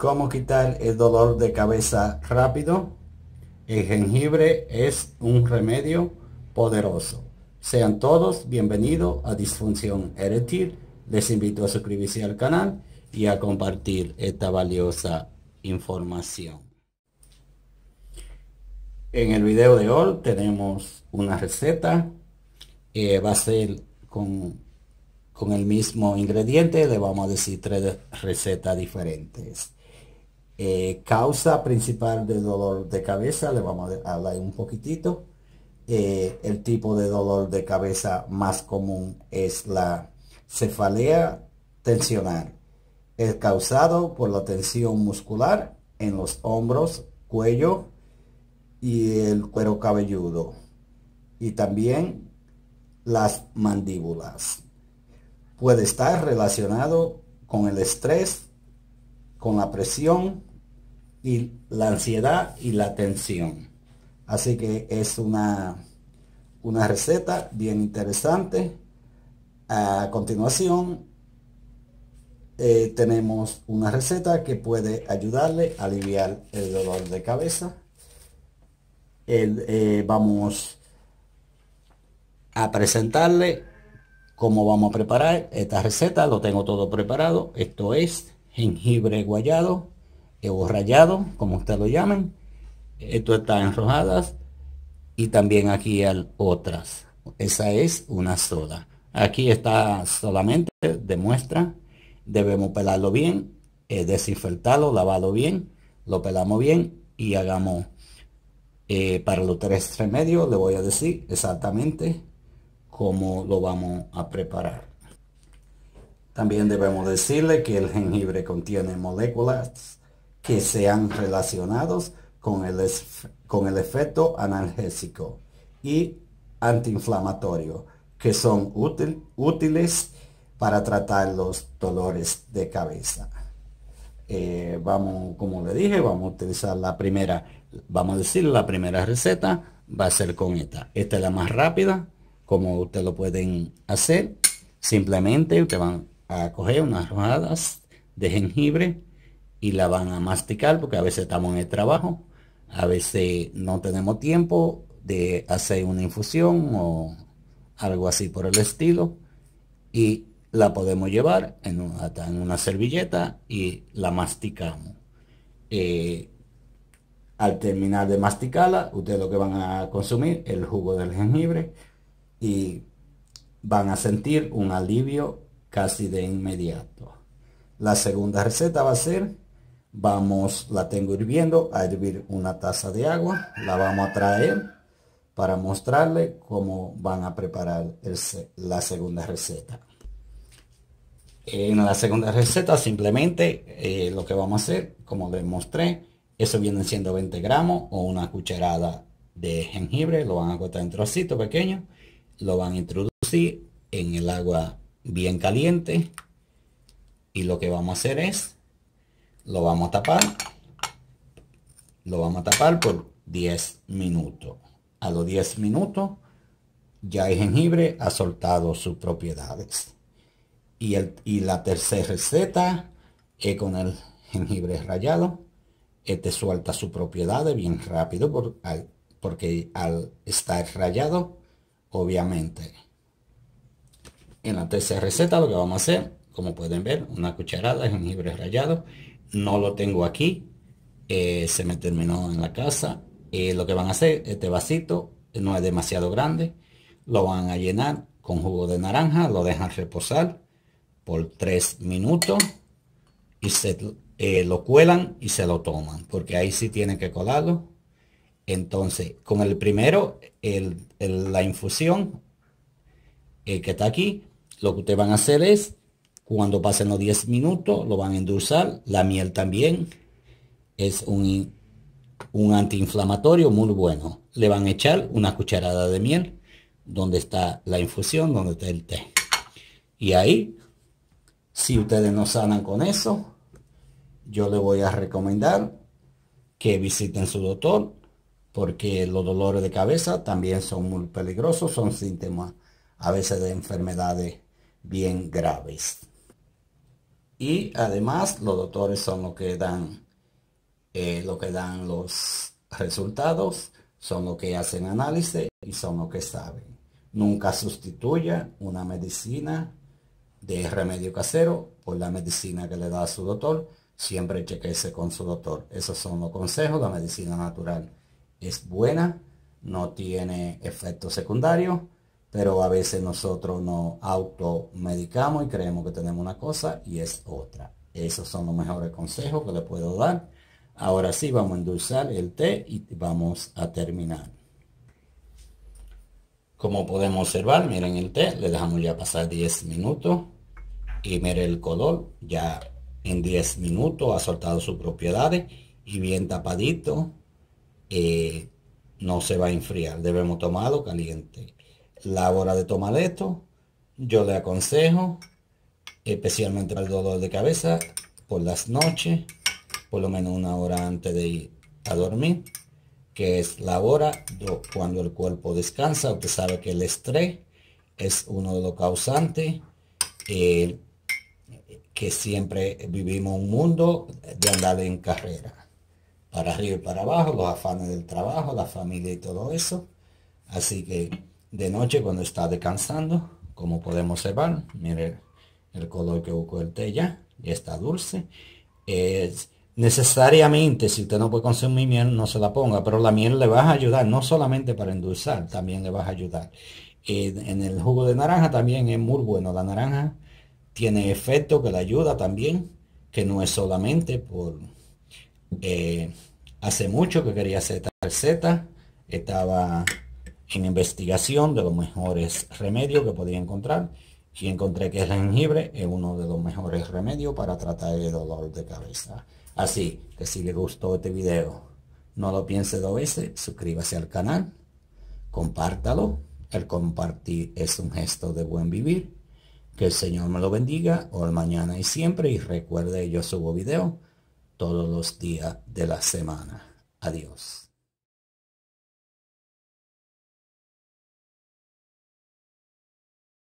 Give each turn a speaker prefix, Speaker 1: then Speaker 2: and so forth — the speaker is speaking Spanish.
Speaker 1: ¿Cómo quitar el dolor de cabeza rápido? El jengibre es un remedio poderoso. Sean todos bienvenidos a Disfunción Eréctil. Les invito a suscribirse al canal y a compartir esta valiosa información. En el video de hoy tenemos una receta. Eh, va a ser con, con el mismo ingrediente. Le vamos a decir tres recetas diferentes. Eh, causa principal de dolor de cabeza, le vamos a hablar un poquitito. Eh, el tipo de dolor de cabeza más común es la cefalea tensional, es causado por la tensión muscular en los hombros, cuello y el cuero cabelludo y también las mandíbulas. Puede estar relacionado con el estrés, con la presión, y la ansiedad y la tensión. Así que es una, una receta bien interesante. A continuación eh, tenemos una receta que puede ayudarle a aliviar el dolor de cabeza. Eh, vamos a presentarle cómo vamos a preparar esta receta. Lo tengo todo preparado. Esto es jengibre guayado, o rayado, como ustedes lo llamen. Esto está enrojadas... y también aquí hay otras. Esa es una sola. Aquí está solamente de muestra. Debemos pelarlo bien, eh, desinfectarlo, lavarlo bien, lo pelamos bien y hagamos eh, para los tres remedios. Le voy a decir exactamente cómo lo vamos a preparar. También debemos decirle que el jengibre contiene moléculas que sean relacionados con el, con el efecto analgésico y antiinflamatorio, que son útil, útiles para tratar los dolores de cabeza. Eh, vamos, como le dije, vamos a utilizar la primera, vamos a decir la primera receta va a ser con esta. Esta es la más rápida, como ustedes lo pueden hacer. Simplemente ustedes van a coger unas rodajas de jengibre, y la van a masticar porque a veces estamos en el trabajo, a veces no tenemos tiempo de hacer una infusión o algo así por el estilo y la podemos llevar en una, en una servilleta y la masticamos. Eh, al terminar de masticarla, ustedes lo que van a consumir el jugo del jengibre y van a sentir un alivio casi de inmediato. La segunda receta va a ser Vamos, la tengo hirviendo, a hervir una taza de agua, la vamos a traer para mostrarle cómo van a preparar la segunda receta. En la segunda receta simplemente eh, lo que vamos a hacer, como les mostré, eso viene siendo 20 gramos o una cucharada de jengibre, lo van a cortar en trocitos pequeños, lo van a introducir en el agua bien caliente y lo que vamos a hacer es lo vamos a tapar. Lo vamos a tapar por 10 minutos. A los 10 minutos ya el jengibre ha soltado sus propiedades. Y, el, y la tercera receta es con el jengibre rallado. Este suelta sus propiedades bien rápido porque al estar rallado, obviamente. En la tercera receta lo que vamos a hacer, como pueden ver, una cucharada de jengibre rallado no lo tengo aquí, eh, se me terminó en la casa. Eh, lo que van a hacer, este vasito eh, no es demasiado grande, lo van a llenar con jugo de naranja, lo dejan reposar por tres minutos y se lo cuelan y se lo toman, porque ahí sí tienen que colarlo. Entonces, con el primero, el, la infusión que está aquí, lo que ustedes van a hacer es cuando pasen los 10 minutos lo van a endulzar. La miel también es un, un antiinflamatorio muy bueno. Le van a echar una cucharada de miel donde está la infusión, donde está el té. Y ahí, si ustedes no sanan con eso, yo les voy a recomendar que visiten su doctor porque los dolores de cabeza también son muy peligrosos, son síntomas a veces de enfermedades bien graves y además los doctores son los que dan eh, lo que dan los resultados son los que hacen análisis y son los que saben nunca sustituya una medicina de remedio casero por la medicina que le da a su doctor siempre chequese con su doctor esos son los consejos la medicina natural es buena no tiene efectos secundarios pero a veces nosotros nos automedicamos y creemos que tenemos una cosa y es otra. Esos son los mejores consejos que le puedo dar. Ahora sí, vamos a endulzar el té y vamos a terminar. Como podemos observar, miren el té, le dejamos ya pasar 10 minutos y miren el color, ya en 10 minutos ha soltado sus propiedades y bien tapadito, eh, no se va a enfriar, debemos tomarlo caliente la hora de tomar esto. Yo le aconsejo, especialmente para el dolor de cabeza, por las noches, por lo menos una hora antes de ir a dormir, que es la hora cuando el cuerpo descansa. Usted sabe que el estrés es uno de los causantes. Eh, que siempre vivimos un mundo de andar en carrera, para arriba y para abajo, los afanes del trabajo, la familia y todo eso. Así que de noche cuando está descansando, como podemos observar, mire el color que té ya, ya está dulce. Es, necesariamente, si usted no puede consumir miel, no se la ponga, pero la miel le va a ayudar, no solamente para endulzar, también le va a ayudar. En, el jugo de naranja también es muy bueno, la naranja tiene efecto que le ayuda también, que no es solamente por... Eh, hace mucho que quería hacer esta receta, estaba en investigación de los mejores remedios que podía encontrar y encontré que el jengibre es uno de los mejores remedios para tratar el dolor de cabeza. Así que si le gustó este video, no lo piense dos veces, suscríbase al canal, compártalo. El compartir es un gesto de buen vivir. Que el Señor me lo bendiga hoy, mañana y siempre. Y recuerde, yo subo video todos los días de la semana. Adiós.